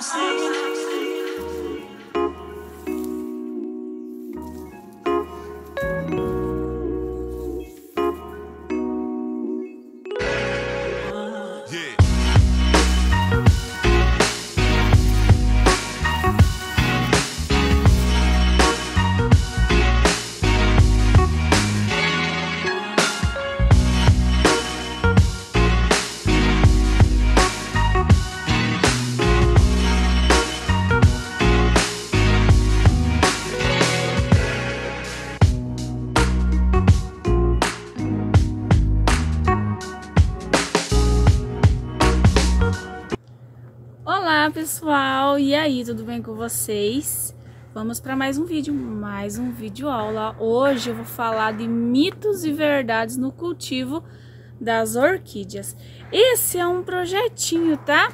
I'm singing. pessoal, e aí, tudo bem com vocês? Vamos para mais um vídeo, mais um vídeo aula. Hoje eu vou falar de mitos e verdades no cultivo das orquídeas. Esse é um projetinho, tá?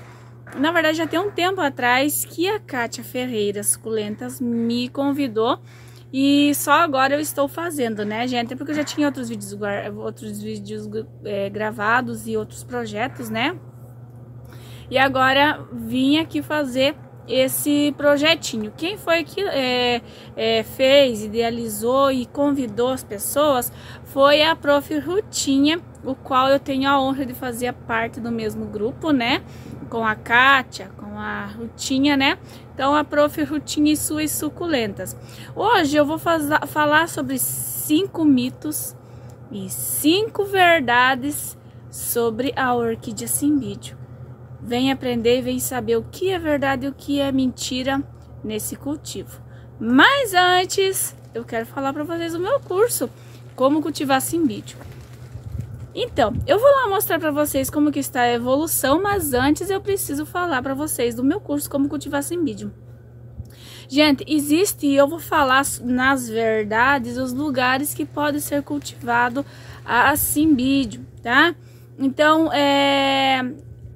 Na verdade, já tem um tempo atrás que a Kátia Ferreira Suculentas me convidou e só agora eu estou fazendo, né, gente? É porque eu já tinha outros vídeos, outros vídeos é, gravados e outros projetos, né? E agora vim aqui fazer esse projetinho. Quem foi que é, é, fez, idealizou e convidou as pessoas foi a Prof. Rutinha, o qual eu tenho a honra de fazer parte do mesmo grupo, né? Com a Kátia, com a Rutinha, né? Então, a Prof. Rutinha e suas suculentas. Hoje eu vou falar sobre cinco mitos e cinco verdades sobre a orquídea simbídeo. Vem aprender e vem saber o que é verdade e o que é mentira nesse cultivo. Mas antes, eu quero falar para vocês o meu curso, como cultivar simbídeo. Então, eu vou lá mostrar para vocês como que está a evolução, mas antes eu preciso falar para vocês do meu curso Como Cultivar Simbídeo. Gente, existe, e eu vou falar nas verdades, os lugares que pode ser cultivado a simbídeo, tá? Então, é,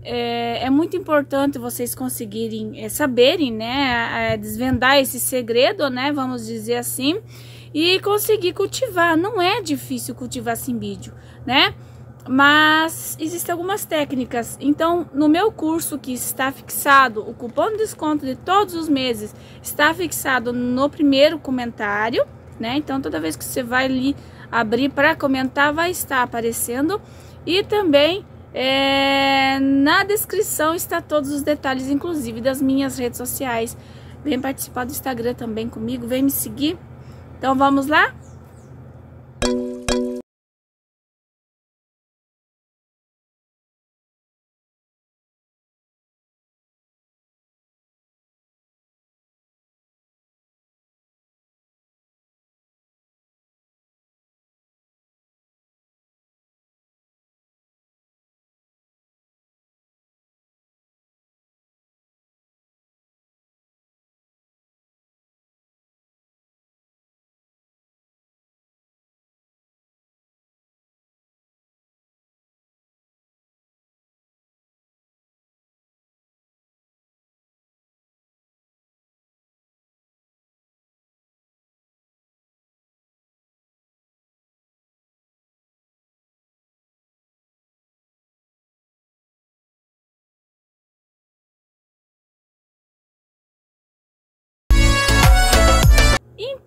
é, é muito importante vocês conseguirem é, saberem, né, é, desvendar esse segredo, né, vamos dizer assim, e conseguir cultivar. Não é difícil cultivar vídeo, né? Mas existem algumas técnicas. Então, no meu curso que está fixado, o cupom de desconto de todos os meses está fixado no primeiro comentário, né? Então, toda vez que você vai ali abrir para comentar, vai estar aparecendo. E também é, na descrição está todos os detalhes, inclusive das minhas redes sociais. Vem participar do Instagram também comigo, vem me seguir. Então vamos lá?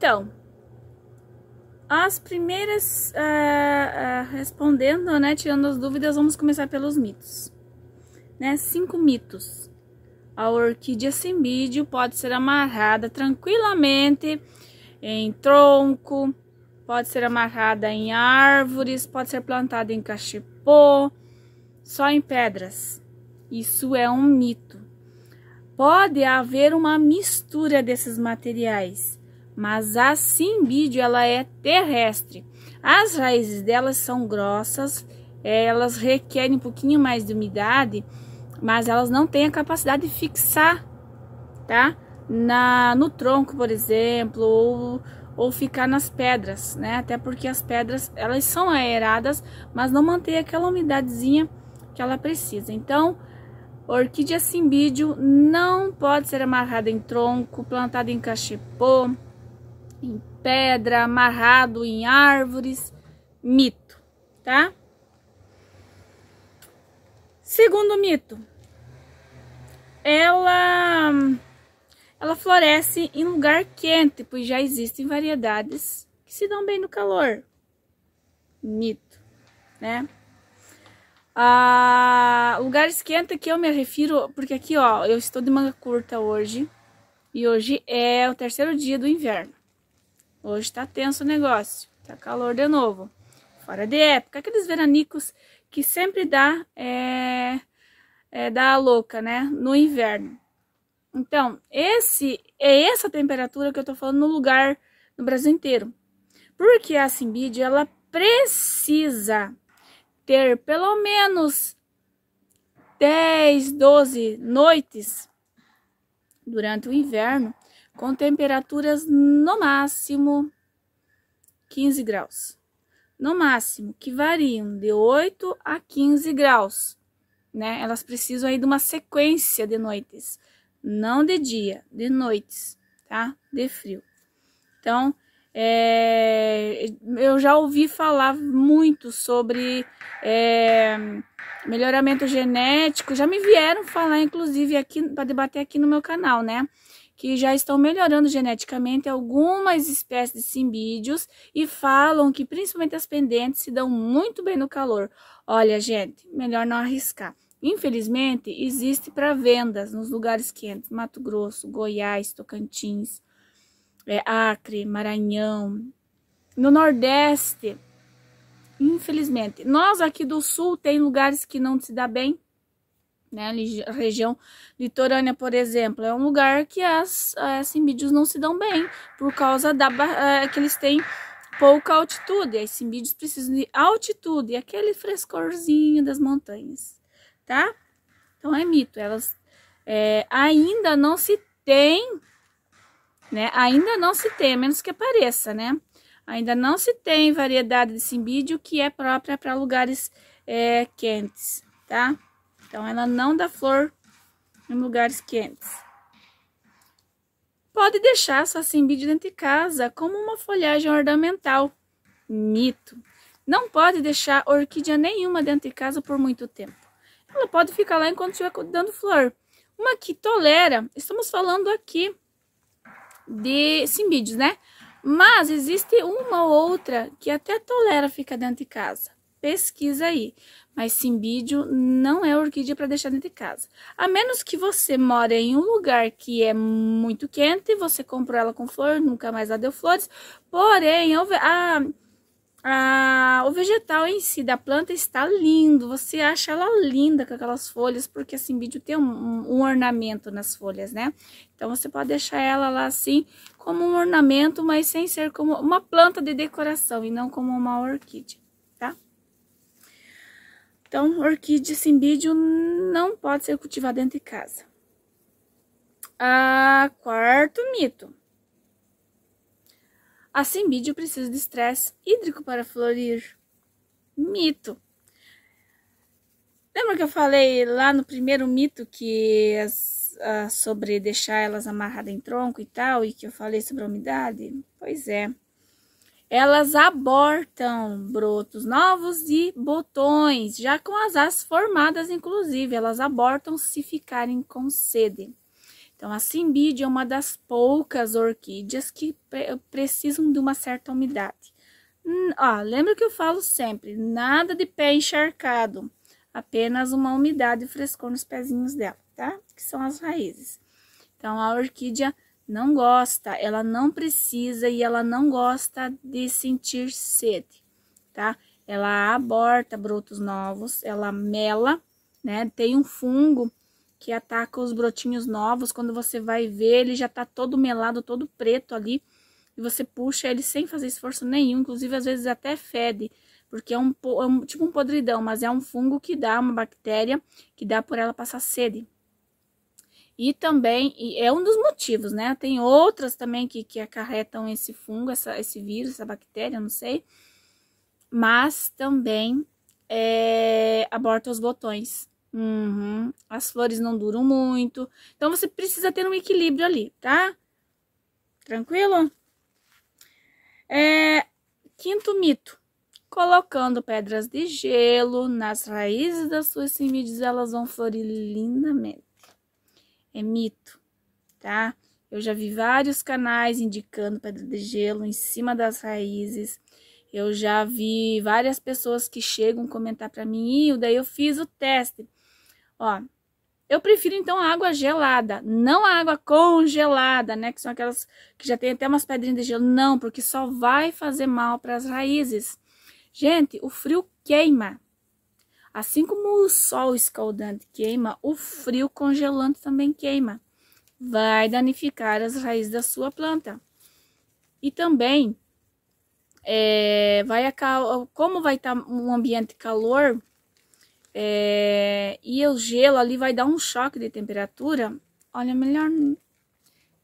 Então, as primeiras, uh, uh, respondendo, né, tirando as dúvidas, vamos começar pelos mitos. Né? Cinco mitos. A orquídea sembídeo pode ser amarrada tranquilamente em tronco, pode ser amarrada em árvores, pode ser plantada em cachepô, só em pedras. Isso é um mito. Pode haver uma mistura desses materiais mas a simbídio ela é terrestre. As raízes delas são grossas, é, elas requerem um pouquinho mais de umidade, mas elas não têm a capacidade de fixar, tá? Na, no tronco, por exemplo, ou, ou ficar nas pedras, né? Até porque as pedras, elas são aeradas, mas não mantém aquela umidadezinha que ela precisa. Então, orquídea simbídio não pode ser amarrada em tronco, plantada em cachepô, em pedra, amarrado em árvores, mito, tá? Segundo mito, ela ela floresce em lugar quente, pois já existem variedades que se dão bem no calor. Mito, né? Ah, lugares quentes que eu me refiro, porque aqui ó, eu estou de manga curta hoje, e hoje é o terceiro dia do inverno. Hoje tá tenso o negócio, tá calor de novo. Fora de época, aqueles veranicos que sempre dá, é, é, dá a louca, né? No inverno. Então, esse é essa temperatura que eu tô falando no lugar, no Brasil inteiro. Porque a Simbid, ela precisa ter pelo menos 10, 12 noites durante o inverno com temperaturas no máximo 15 graus. No máximo, que variam de 8 a 15 graus, né? Elas precisam aí de uma sequência de noites, não de dia, de noites, tá? De frio. Então, é, eu já ouvi falar muito sobre é, melhoramento genético, já me vieram falar, inclusive, aqui para debater aqui no meu canal, né? que já estão melhorando geneticamente algumas espécies de simbídeos e falam que principalmente as pendentes se dão muito bem no calor. Olha, gente, melhor não arriscar. Infelizmente, existe para vendas nos lugares quentes, Mato Grosso, Goiás, Tocantins, é, Acre, Maranhão. No Nordeste, infelizmente. Nós aqui do Sul tem lugares que não se dá bem, né? A região litorânea, por exemplo, é um lugar que as, as simbídeos não se dão bem por causa da é, que eles têm pouca altitude. As simbídeos precisam de altitude, aquele frescorzinho das montanhas, tá? Então é mito. Elas é, ainda não se tem, né? Ainda não se tem, a menos que apareça, né? Ainda não se tem variedade de simbídeo que é própria para lugares é, quentes, tá? Então, ela não dá flor em lugares quentes. Pode deixar sua simbide dentro de casa como uma folhagem ornamental. Mito. Não pode deixar orquídea nenhuma dentro de casa por muito tempo. Ela pode ficar lá enquanto estiver dando flor. Uma que tolera, estamos falando aqui de cimbídeos, né? Mas existe uma ou outra que até tolera ficar dentro de casa. Pesquisa aí. Mas simbídio não é orquídea para deixar dentro de casa. A menos que você mora em um lugar que é muito quente, você comprou ela com flor, nunca mais ela deu flores. Porém, a, a, o vegetal em si da planta está lindo. Você acha ela linda com aquelas folhas, porque a simbídio tem um, um, um ornamento nas folhas, né? Então você pode deixar ela lá assim, como um ornamento, mas sem ser como uma planta de decoração e não como uma orquídea. Então, orquídea simbídeo não pode ser cultivada dentro de casa. Ah, quarto mito. A simbídeo precisa de estresse hídrico para florir. Mito. Lembra que eu falei lá no primeiro mito que as, ah, sobre deixar elas amarradas em tronco e tal, e que eu falei sobre a umidade? Pois é elas abortam brotos novos e botões, já com as asas formadas, inclusive, elas abortam se ficarem com sede. Então, a cimbide é uma das poucas orquídeas que pre precisam de uma certa umidade. Hum, ó, lembra que eu falo sempre, nada de pé encharcado, apenas uma umidade frescor nos pezinhos dela, tá? Que são as raízes. Então, a orquídea não gosta, ela não precisa e ela não gosta de sentir sede, tá? Ela aborta brotos novos, ela mela, né? Tem um fungo que ataca os brotinhos novos, quando você vai ver, ele já tá todo melado, todo preto ali, e você puxa ele sem fazer esforço nenhum, inclusive às vezes até fede, porque é um, é um tipo um podridão, mas é um fungo que dá uma bactéria que dá por ela passar sede, e também, e é um dos motivos, né? Tem outras também que, que acarretam esse fungo, essa, esse vírus, essa bactéria, não sei. Mas também é, aborta os botões. Uhum. As flores não duram muito. Então, você precisa ter um equilíbrio ali, tá? Tranquilo? É, quinto mito colocando pedras de gelo nas raízes das suas semídeas, elas vão florir lindamente é mito, tá? Eu já vi vários canais indicando pedra de gelo em cima das raízes. Eu já vi várias pessoas que chegam comentar para mim, e daí eu fiz o teste. Ó, eu prefiro então a água gelada, não a água congelada, né, que são aquelas que já tem até umas pedrinhas de gelo, não, porque só vai fazer mal para as raízes. Gente, o frio queima. Assim como o sol escaldante queima, o frio congelante também queima. Vai danificar as raízes da sua planta. E também, é, vai como vai estar tá um ambiente calor, é, e o gelo ali vai dar um choque de temperatura, olha, melhor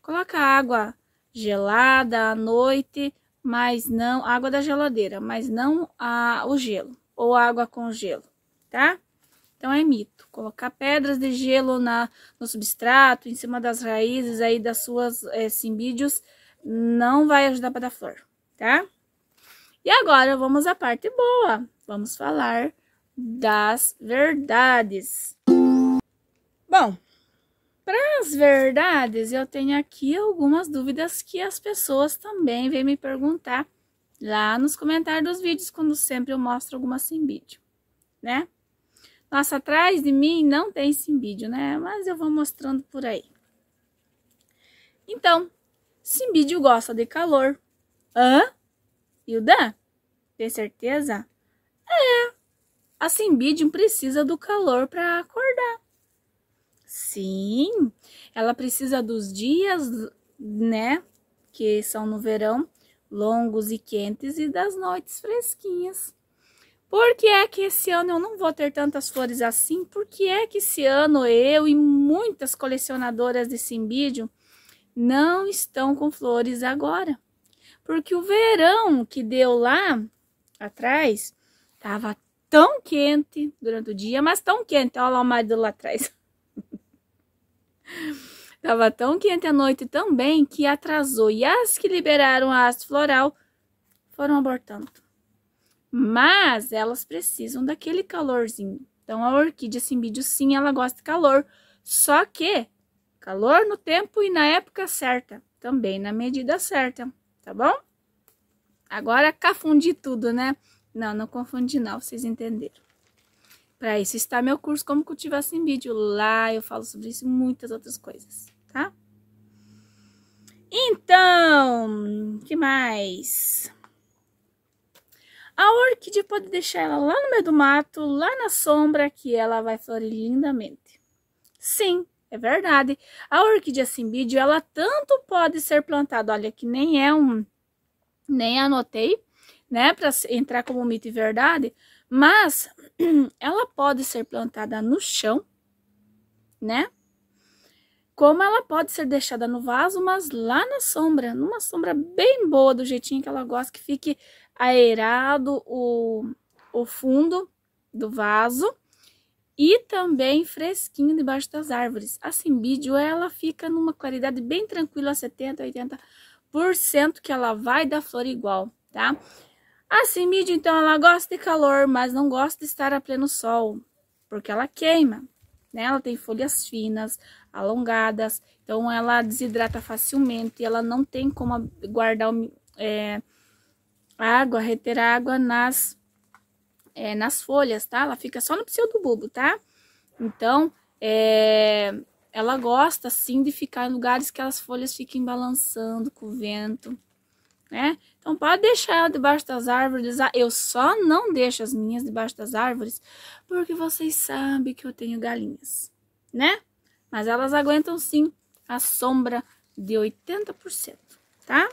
coloca água gelada à noite, mas não água da geladeira, mas não a, o gelo ou água com gelo tá? Então é mito. Colocar pedras de gelo na, no substrato, em cima das raízes aí das suas é, simbídeos, não vai ajudar para dar flor, tá? E agora vamos à parte boa. Vamos falar das verdades. Bom, para as verdades, eu tenho aqui algumas dúvidas que as pessoas também vêm me perguntar lá nos comentários dos vídeos, quando sempre eu mostro alguma simbídeo, né? Nossa, atrás de mim não tem simbídio, né? Mas eu vou mostrando por aí. Então, simbídio gosta de calor. Hã? da? Tem certeza? É. A simbídio precisa do calor para acordar. Sim, ela precisa dos dias, né? Que são no verão, longos e quentes, e das noites fresquinhas. Por que é que esse ano eu não vou ter tantas flores assim? Por que é que esse ano eu e muitas colecionadoras de simbídio não estão com flores agora? Porque o verão que deu lá atrás estava tão quente durante o dia, mas tão quente, olha lá o marido lá atrás. estava tão quente à noite também que atrasou e as que liberaram a haste floral foram abortando mas elas precisam daquele calorzinho. Então, a orquídea simbídeo, sim, ela gosta de calor, só que calor no tempo e na época certa, também na medida certa, tá bom? Agora, cafundi tudo, né? Não, não confundi não, vocês entenderam. Para isso está meu curso Como Cultivar Simbídeo. Lá eu falo sobre isso e muitas outras coisas, tá? Então, que mais? A orquídea pode deixar ela lá no meio do mato, lá na sombra, que ela vai florir lindamente. Sim, é verdade. A orquídea simbídeo, ela tanto pode ser plantada, olha que nem é um nem anotei, né, para entrar como mito e verdade, mas ela pode ser plantada no chão, né? Como ela pode ser deixada no vaso, mas lá na sombra, numa sombra bem boa, do jeitinho que ela gosta, que fique aerado o, o fundo do vaso e também fresquinho debaixo das árvores. A simbídeo ela fica numa claridade bem tranquila, 70, 80% que ela vai da flor igual, tá? A simbídeo então ela gosta de calor, mas não gosta de estar a pleno sol, porque ela queima. Né? Ela tem folhas finas, alongadas, então ela desidrata facilmente, e ela não tem como guardar é, água, reter água nas, é, nas folhas, tá? Ela fica só no pseudobubo, tá? Então, é, ela gosta, sim, de ficar em lugares que as folhas fiquem balançando com o vento, né? Então, pode deixar ela debaixo das árvores. Ah, eu só não deixo as minhas debaixo das árvores, porque vocês sabem que eu tenho galinhas, né? Mas elas aguentam, sim, a sombra de 80%, tá?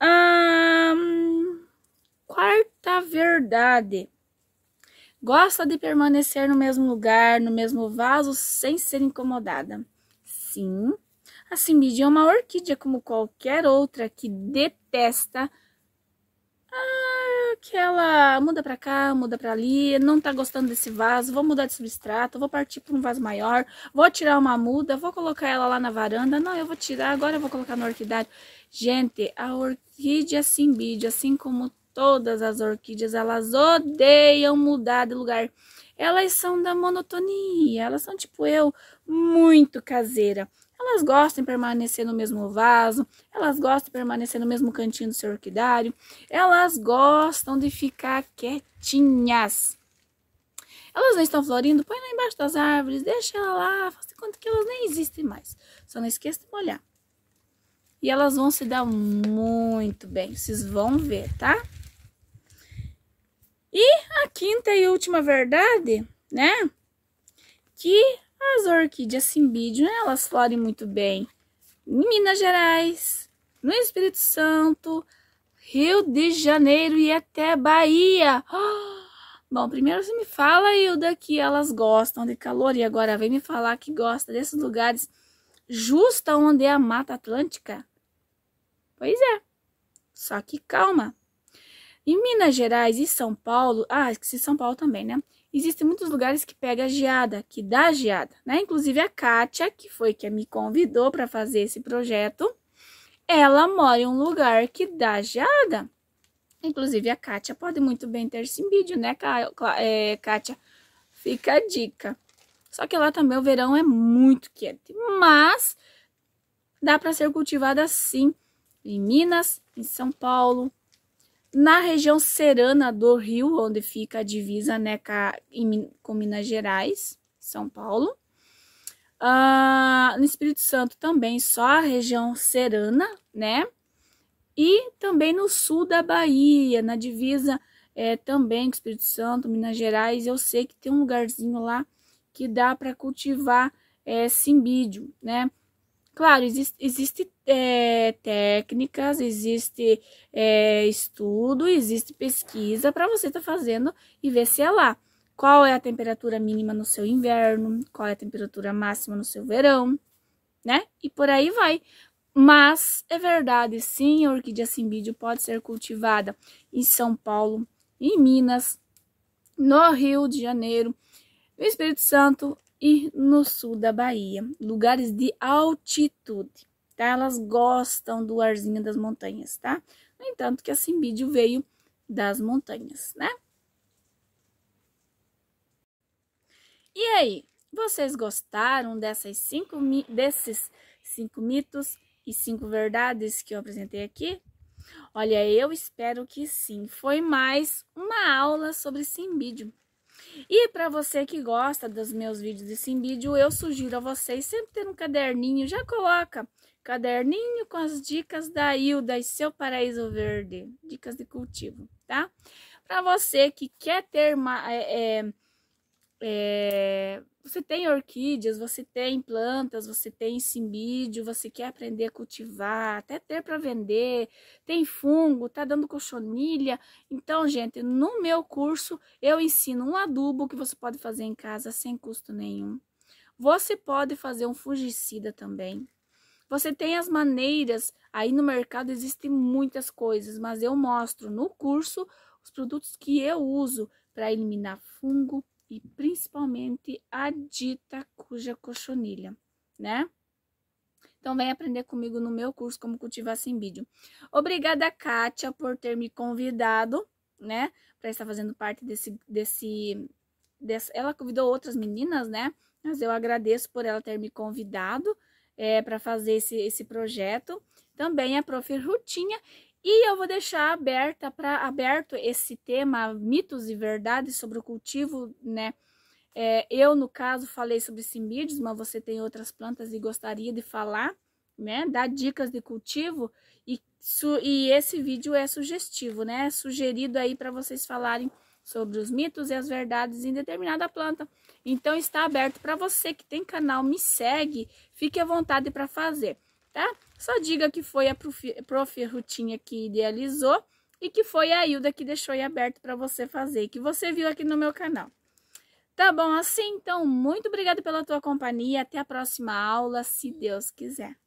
Hum, quarta verdade. Gosta de permanecer no mesmo lugar, no mesmo vaso, sem ser incomodada. Sim, a simbídea é uma orquídea como qualquer outra que detesta. Ah, porque ela muda para cá, muda para ali, não tá gostando desse vaso, vou mudar de substrato, vou partir para um vaso maior, vou tirar uma muda, vou colocar ela lá na varanda. Não, eu vou tirar, agora eu vou colocar no orquidário. Gente, a orquídea simbide, assim como todas as orquídeas, elas odeiam mudar de lugar. Elas são da monotonia, elas são tipo eu, muito caseira. Elas gostam de permanecer no mesmo vaso, elas gostam de permanecer no mesmo cantinho do seu orquidário, elas gostam de ficar quietinhas. Elas não estão florindo, põe lá embaixo das árvores, deixa ela lá, faz de conta que elas nem existem mais. Só não esqueça de molhar. E elas vão se dar muito bem, vocês vão ver, tá? E a quinta e última verdade, né? Que as orquídeas simbídio elas florem muito bem em Minas Gerais, no Espírito Santo, Rio de Janeiro e até Bahia. Bom, primeiro você me fala, Hilda, que elas gostam de calor e agora vem me falar que gosta desses lugares justo onde é a Mata Atlântica. Pois é. Só que calma, em Minas Gerais e São Paulo, ah, esqueci São Paulo também, né? Existem muitos lugares que pega geada, que dá geada, né? Inclusive a Kátia, que foi que me convidou para fazer esse projeto, ela mora em um lugar que dá geada. Inclusive a Kátia pode muito bem ter esse vídeo, né, é, Kátia? Fica a dica. Só que lá também o verão é muito quente, mas dá para ser cultivada sim em Minas, em São Paulo, na região serana do Rio, onde fica a divisa né, com Minas Gerais, São Paulo. Uh, no Espírito Santo também, só a região serana, né? E também no sul da Bahia, na divisa é, também com Espírito Santo, Minas Gerais. Eu sei que tem um lugarzinho lá que dá para cultivar é, simbídio, né? Claro, existe, existe é, técnicas, existe é, estudo, existe pesquisa para você estar tá fazendo e ver se é lá. Qual é a temperatura mínima no seu inverno, qual é a temperatura máxima no seu verão, né? E por aí vai. Mas é verdade, sim, a orquídea simbídeo pode ser cultivada em São Paulo, em Minas, no Rio de Janeiro, no Espírito Santo e no sul da Bahia, lugares de altitude, tá? Elas gostam do arzinho das montanhas, tá? No entanto, que a cimbídeo veio das montanhas, né? E aí, vocês gostaram dessas cinco, desses cinco mitos e cinco verdades que eu apresentei aqui? Olha, eu espero que sim. Foi mais uma aula sobre cimbídeo. E para você que gosta dos meus vídeos desse vídeo eu sugiro a vocês sempre ter um caderninho, já coloca caderninho com as dicas da Ilda e seu paraíso verde, dicas de cultivo, tá? Para você que quer ter uma, é, é, é, você tem orquídeas, você tem plantas, você tem simbídeo, você quer aprender a cultivar, até ter para vender, tem fungo, tá dando cochonilha. Então, gente, no meu curso eu ensino um adubo que você pode fazer em casa sem custo nenhum. Você pode fazer um fungicida também. Você tem as maneiras, aí no mercado existem muitas coisas, mas eu mostro no curso os produtos que eu uso para eliminar fungo, e principalmente a dita cuja cochonilha, né? Então, vem aprender comigo no meu curso Como Cultivar Sem Vídeo. Obrigada, Kátia, por ter me convidado, né? Para estar fazendo parte desse, desse, desse... Ela convidou outras meninas, né? Mas eu agradeço por ela ter me convidado é, eh, para fazer esse, esse projeto. Também a Prof. Rutinha e eu vou deixar aberta para aberto esse tema mitos e verdades sobre o cultivo, né? É, eu no caso falei sobre simbídeos, mas você tem outras plantas e gostaria de falar, né? Dar dicas de cultivo e, su, e esse vídeo é sugestivo, né? É sugerido aí para vocês falarem sobre os mitos e as verdades em determinada planta. Então está aberto para você que tem canal, me segue, fique à vontade para fazer tá? Só diga que foi a prof, prof Rutinha que idealizou e que foi a Hilda que deixou aí aberto para você fazer, que você viu aqui no meu canal. Tá bom assim? Então, muito obrigada pela tua companhia. Até a próxima aula, se Deus quiser.